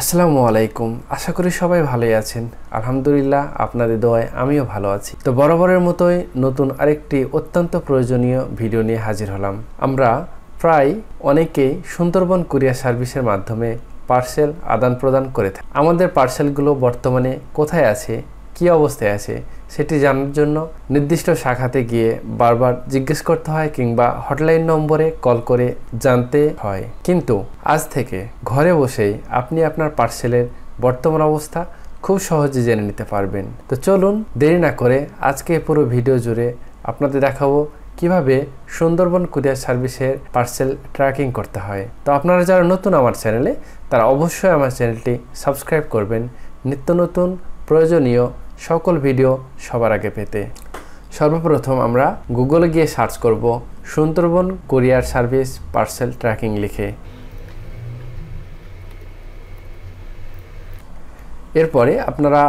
আসসালামু আলাইকুম আশা করি সবাই ভালোই আছেন আলহামদুলিল্লাহ আপনাদের দোয়ায় আমিও ভালো আছি তো বরাবরের মতোই নতুন আরেকটি অত্যন্ত প্রয়োজনীয় ভিডিও নিয়ে হাজির হলাম আমরা প্রায় অনেকেই সুন্দরবন কুরিয়ার সার্ভিসের মাধ্যমে পার্সেল আদান প্রদান করে থাকি আমাদের পার্সেলগুলো বর্তমানে কোথায় আছে কি অবস্থায় আছে সেটি জানার জন্য নির্দিষ্ট শাখাতে গিয়ে বারবার জিজ্ঞেস করতে হয় কিংবা হটলাইন নম্বরে কল করে জানতে হয় কিন্তু আজ থেকে ঘরে বসেই আপনি আপনার পার্সেলের বর্তমান অবস্থা খুব সহজে জেনে নিতে পারবেন তো চলুন দেরি না করে আজকে পুরো ভিডিও জুড়ে আপনাদের দেখাবো কিভাবে সুন্দরবন কুরিয়ার সার্ভিসের পার্সেল ট্র্যাকিং করতে হয় তো আপনারা যারা নতুন আমার চ্যানেলে তারা অবশ্যই আমার চ্যানেলটি সাবস্ক্রাইব করবেন নিত্য নতুন প্রয়োজনীয় সকল ভিডিও সবার আগে পেতে সর্বপ্রথম আমরা গুগলে গিয়ে সার্চ করব সুন্দরবন কোরিয়ার সার্ভিস পার্সেল ট্র্যাকিং লিখে এরপরে আপনারা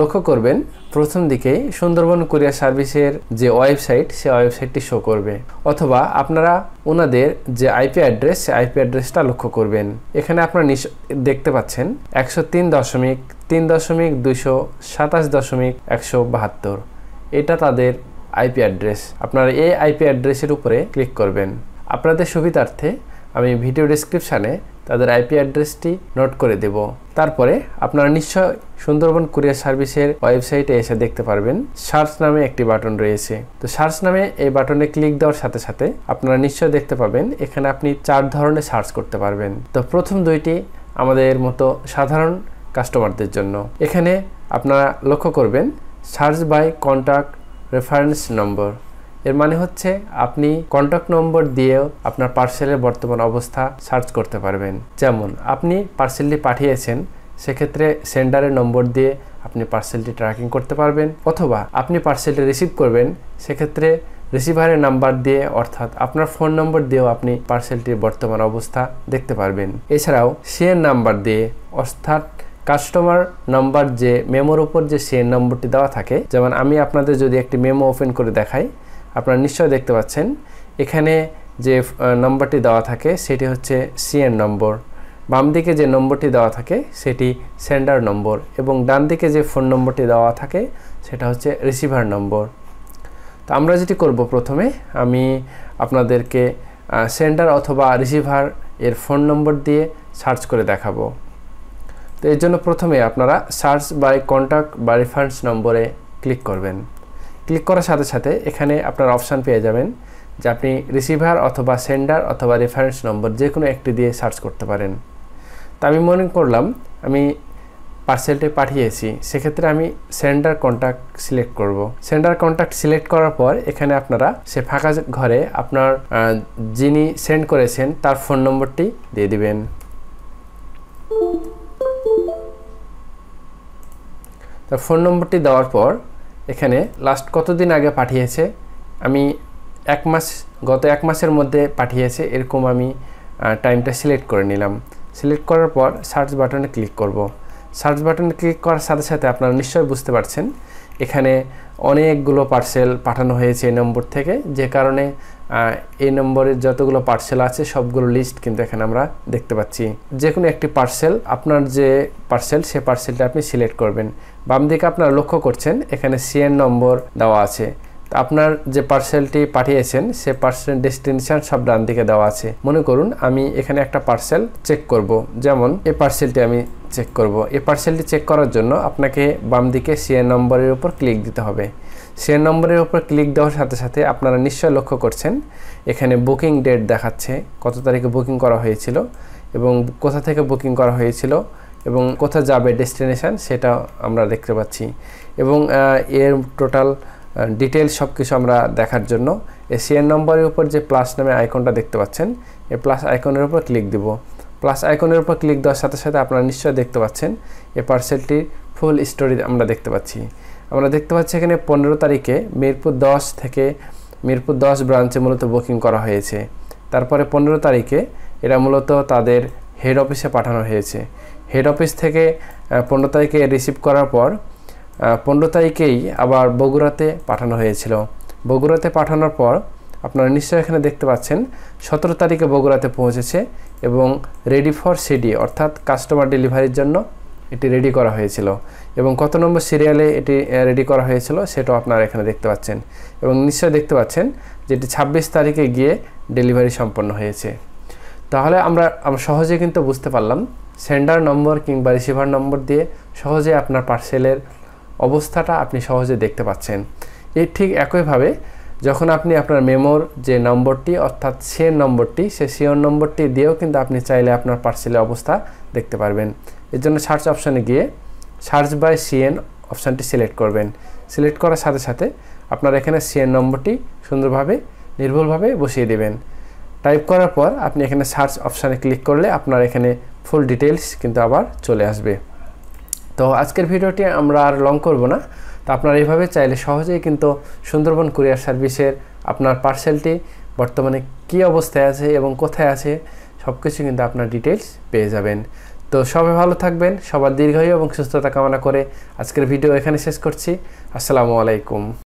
লক্ষ্য করবেন প্রথম দিকে সুন্দরবন কোরিয়া সার্ভিসের যে ওয়েবসাইট সে ওয়েবসাইটটি শো করবে অথবা আপনারা ওনাদের যে আইপি অ্যাড্রেস সে আইপি অ্যাড্রেসটা লক্ষ্য করবেন এখানে আপনারা দেখতে পাচ্ছেন একশো তিন দশমিক তিন দশমিক দুশো সাতাশ দশমিক একশো বাহাত্তর এটা তাদের আইপি অ্যাড্রেস আপনারা এই আইপি অ্যাড্রেসের উপরে ক্লিক করবেন আপনাদের সুবিধার্থে আমি ভিডিও ডিসক্রিপশানে তাদের আইপি অ্যাড্রেসটি নোট করে দেব তারপরে আপনারা নিশ্চয় সুন্দরবন কুরিয়ার সার্ভিসের ওয়েবসাইটে এসে দেখতে পারবেন সার্চ নামে একটি বাটন রয়েছে তো সার্চ নামে এই বাটনে ক্লিক দেওয়ার সাথে সাথে আপনারা নিশ্চয় দেখতে পাবেন এখানে আপনি চার ধরনের সার্চ করতে পারবেন তো প্রথম দুইটি আমাদের মতো সাধারণ কাস্টমারদের জন্য এখানে আপনারা লক্ষ্য করবেন search by contact reference number এর মানে হচ্ছে আপনি কন্ট্যাক্ট নম্বর দিয়েও আপনার পার্সেলের বর্তমান অবস্থা সার্চ করতে পারবেন যেমন আপনি পার্সেলটি পাঠিয়েছেন সেক্ষেত্রে সেন্ডারের নম্বর দিয়ে আপনি পার্সেলটি ট্র্যাকিং করতে পারবেন অথবা আপনি পার্সেলটি রিসিভ করবেন সেক্ষেত্রে রিসিভারের নাম্বার দিয়ে অর্থাৎ আপনার ফোন নম্বর দিয়েও আপনি পার্সেলটির বর্তমান অবস্থা দেখতে পারবেন এছাড়াও শেয়ার নাম্বার দিয়ে অর্থাৎ কাস্টমার নাম্বার যে মেমোর উপর যে শেয়ার নম্বরটি দেওয়া থাকে যেমন আমি আপনাদের যদি একটি মেমো ওপেন করে দেখাই আপনারা নিশ্চয় দেখতে পাচ্ছেন এখানে যে নম্বরটি দেওয়া থাকে সেটি হচ্ছে সিএন নম্বর বাম দিকে যে নম্বরটি দেওয়া থাকে সেটি সেন্ডার নম্বর এবং ডান দিকে যে ফোন নম্বরটি দেওয়া থাকে সেটা হচ্ছে রিসিভার নম্বর তো আমরা যেটি করব প্রথমে আমি আপনাদেরকে সেন্ডার অথবা রিসিভার এর ফোন নম্বর দিয়ে সার্চ করে দেখাবো তো এর জন্য প্রথমে আপনারা সার্চ বাই কন্ট্যাক্ট বা রেফারেন্স নম্বরে ক্লিক করবেন ক্লিক করার সাথে সাথে এখানে আপনার অপশান পেয়ে যাবেন যে আপনি রিসিভার অথবা সেন্ডার অথবা রেফারেন্স নম্বর যে কোনো একটি দিয়ে সার্চ করতে পারেন তা আমি মনে করলাম আমি পার্সেলটি পাঠিয়েছি সেক্ষেত্রে আমি সেন্ডার কন্ট্যাক্ট সিলেক্ট করব। সেন্ডার কন্ট্যাক্ট সিলেক্ট করার পর এখানে আপনারা সে ফাঁকা ঘরে আপনার যিনি সেন্ড করেছেন তার ফোন নম্বরটি দিয়ে দিবেন তার ফোন নম্বরটি দেওয়ার পর এখানে লাস্ট কতদিন আগে পাঠিয়েছে আমি এক মাস গত এক মাসের মধ্যে পাঠিয়েছে এরকম আমি টাইমটা সিলেক্ট করে নিলাম সিলেক্ট করার পর সার্চ বাটনে ক্লিক করব সার্চ বাটনে ক্লিক করার সাথে সাথে আপনারা নিশ্চয়ই বুঝতে পারছেন এখানে অনেকগুলো পার্সেল পাঠানো হয়েছে এই নম্বর থেকে যে কারণে এই নম্বরের যতগুলো পার্সেল আছে সবগুলো লিস্ট কিন্তু এখানে আমরা দেখতে পাচ্ছি যে কোনো একটি পার্সেল আপনার যে পার্সেল সে পার্সেলটা আপনি সিলেক্ট করবেন বাম দিকে আপনারা লক্ষ্য করছেন এখানে সিএন নম্বর দেওয়া আছে আপনার যে পার্সেলটি পাঠিয়েছেন সে পার্সেল ডেস্টিনেশন সব ডান দিকে দেওয়া আছে মনে করুন আমি এখানে একটা পার্সেল চেক করব যেমন এ পার্সেলটি আমি চেক করব এ পার্সেলটি চেক করার জন্য আপনাকে বাম দিকে সিএন নম্বরের উপর ক্লিক দিতে হবে সিএন নম্বরের উপর ক্লিক দেওয়ার সাথে সাথে আপনারা নিশ্চয় লক্ষ্য করছেন এখানে বুকিং ডেট দেখাচ্ছে কত তারিখে বুকিং করা হয়েছিল এবং কোথা থেকে বুকিং করা হয়েছিল এবং কোথা যাবে ডেস্টিনেশান সেটা আমরা দেখতে পাচ্ছি এবং এর টোটাল ডিটেলস সব কিছু আমরা দেখার জন্য এই সিএন নম্বরের উপর যে প্লাস নামে আইকনটা দেখতে পাচ্ছেন এই প্লাস আইকনের উপর ক্লিক দিব প্লাস আইকনের উপর ক্লিক দেওয়ার সাথে সাথে আপনারা নিশ্চয়ই দেখতে পাচ্ছেন এই পার্সেলটির ফুল স্টোরি আমরা দেখতে পাচ্ছি আমরা দেখতে পাচ্ছি এখানে পনেরো তারিখে মিরপুর দশ থেকে মিরপুর দশ ব্রাঞ্চে মূলত বুকিং করা হয়েছে তারপরে পনেরো তারিখে এরা মূলত তাদের হেড অফিসে পাঠানো হয়েছে হেড অফিস থেকে পনেরো তারিখে রিসিভ করার পর পনেরো তারিখেই আবার বগুড়াতে পাঠানো হয়েছিল বগুড়াতে পাঠানোর পর আপনারা নিশ্চয়ই এখানে দেখতে পাচ্ছেন সতেরো তারিখে বগুড়াতে পৌঁছেছে এবং রেডি ফর সিডি অর্থাৎ কাস্টমার ডেলিভারির জন্য এটি রেডি করা হয়েছিল এবং কত নম্বর সিরিয়ালে এটি রেডি করা হয়েছিল সেটাও আপনারা এখানে দেখতে পাচ্ছেন এবং নিশ্চয়ই দেখতে পাচ্ছেন যেটি ছাব্বিশ তারিখে গিয়ে ডেলিভারি সম্পন্ন হয়েছে তাহলে আমরা আমরা সহজে কিন্তু বুঝতে পারলাম সেন্ডার নম্বর কিংবা রিসিভার নম্বর দিয়ে সহজে আপনার পার্সেলের অবস্থাটা আপনি সহজে দেখতে পাচ্ছেন এর ঠিক একইভাবে যখন আপনি আপনার মেমোর যে নম্বরটি অর্থাৎ সে নম্বরটি সে শিওর নম্বরটি দিয়েও কিন্তু আপনি চাইলে আপনার পার্সেলের অবস্থা দেখতে পারবেন এর জন্য সার্চ অপশানে গিয়ে সার্চ বাই সিএন অপশানটি সিলেক্ট করবেন সিলেক্ট করার সাথে সাথে আপনার এখানে সিএন নম্বরটি সুন্দরভাবে নির্ভুলভাবে বসিয়ে দেবেন টাইপ করার পর আপনি এখানে সার্চ অপশানে ক্লিক করলে আপনার এখানে ফুল ডিটেলস কিন্তু আবার চলে আসবে তো আজকের ভিডিওটি আমরা আর লং করব না তো আপনারা এইভাবে চাইলে সহজেই কিন্তু সুন্দরবন কুরিয়ার সার্ভিসের আপনার পার্সেলটি বর্তমানে কি অবস্থায় আছে এবং কোথায় আছে সব কিছু কিন্তু আপনার ডিটেলস পেয়ে যাবেন তো সবাই ভালো থাকবেন সবার দীর্ঘায়ু এবং সুস্থতা কামনা করে আজকের ভিডিও এখানে শেষ করছি আসসালামু আলাইকুম